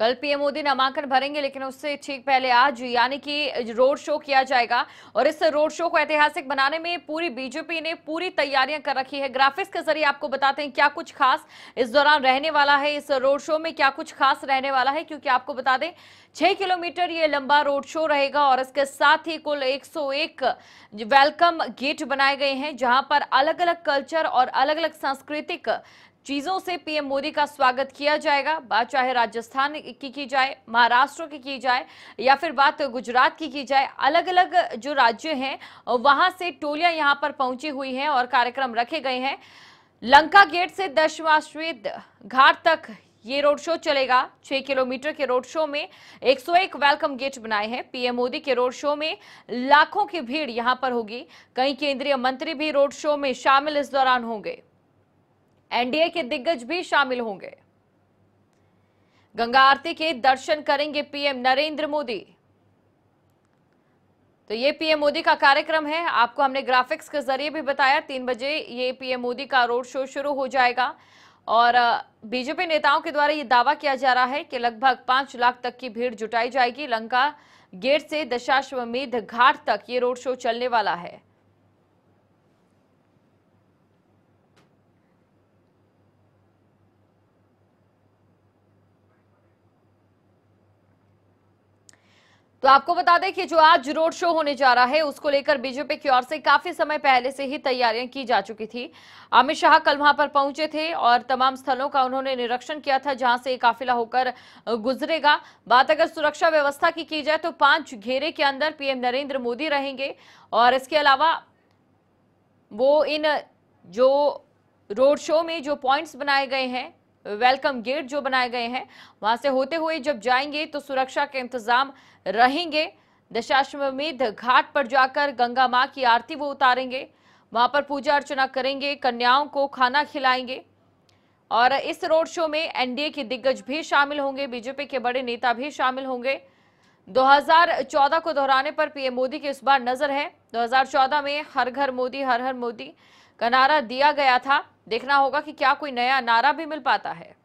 कल पीएम मोदी नामांकन भरेंगे लेकिन उससे ठीक पहले आज यानी कि रोड शो किया जाएगा और इस रोड शो को ऐतिहासिक बनाने में पूरी बीजेपी ने पूरी तैयारियां कर रखी है ग्राफिक्स के जरिए आपको बताते हैं क्या कुछ खास इस दौरान रहने वाला है इस रोड शो में क्या कुछ खास रहने वाला है क्योंकि आपको बता दें छह किलोमीटर ये लंबा रोड शो रहेगा और इसके साथ ही कुल एक वेलकम गेट बनाए गए हैं जहां पर अलग अलग कल्चर और अलग अलग सांस्कृतिक चीजों से पीएम मोदी का स्वागत किया जाएगा बात चाहे राजस्थान की की जाए महाराष्ट्र की की जाए या फिर बात गुजरात की की जाए अलग अलग जो राज्य हैं वहां से टोलियां यहां पर पहुंची हुई हैं और कार्यक्रम रखे गए हैं लंका गेट से दशमाश्वेद घाट तक ये रोड शो चलेगा छह किलोमीटर के रोड शो में 101 वेलकम गेट बनाए हैं पीएम मोदी के रोड शो में लाखों की भीड़ यहां पर होगी कई केंद्रीय मंत्री भी रोड शो में शामिल इस दौरान होंगे एनडीए के दिग्गज भी शामिल होंगे गंगा आरती के दर्शन करेंगे पीएम नरेंद्र मोदी तो ये पीएम मोदी का कार्यक्रम है आपको हमने ग्राफिक्स के जरिए भी बताया तीन बजे ये पीएम मोदी का रोड शो शुरू हो जाएगा और बीजेपी नेताओं के द्वारा ये दावा किया जा रहा है कि लगभग पांच लाख तक की भीड़ जुटाई जाएगी लंका गेट से दशाश्वमेध घाट तक ये रोड शो चलने वाला है तो आपको बता दें कि जो आज रोड शो होने जा रहा है उसको लेकर बीजेपी की ओर से काफी समय पहले से ही तैयारियां की जा चुकी थी अमित शाह कल वहां पर पहुंचे थे और तमाम स्थलों का उन्होंने निरीक्षण किया था जहां से काफिला होकर गुजरेगा बात अगर सुरक्षा व्यवस्था की की जाए तो पांच घेरे के अंदर पीएम नरेंद्र मोदी रहेंगे और इसके अलावा वो इन जो रोड शो में जो पॉइंट्स बनाए गए हैं वेलकम गेट जो बनाए गए हैं वहां से होते हुए जब जाएंगे तो सुरक्षा के इंतजाम रहेंगे दशाश्वमेध घाट पर जाकर गंगा माँ की आरती वो उतारेंगे वहां पर पूजा अर्चना करेंगे कन्याओं को खाना खिलाएंगे और इस रोड शो में एनडीए के दिग्गज भी शामिल होंगे बीजेपी के बड़े नेता भी शामिल होंगे 2014 को दोहराने पर पीएम मोदी की इस बार नजर है 2014 में हर घर मोदी हर हर मोदी का नारा दिया गया था देखना होगा कि क्या कोई नया नारा भी मिल पाता है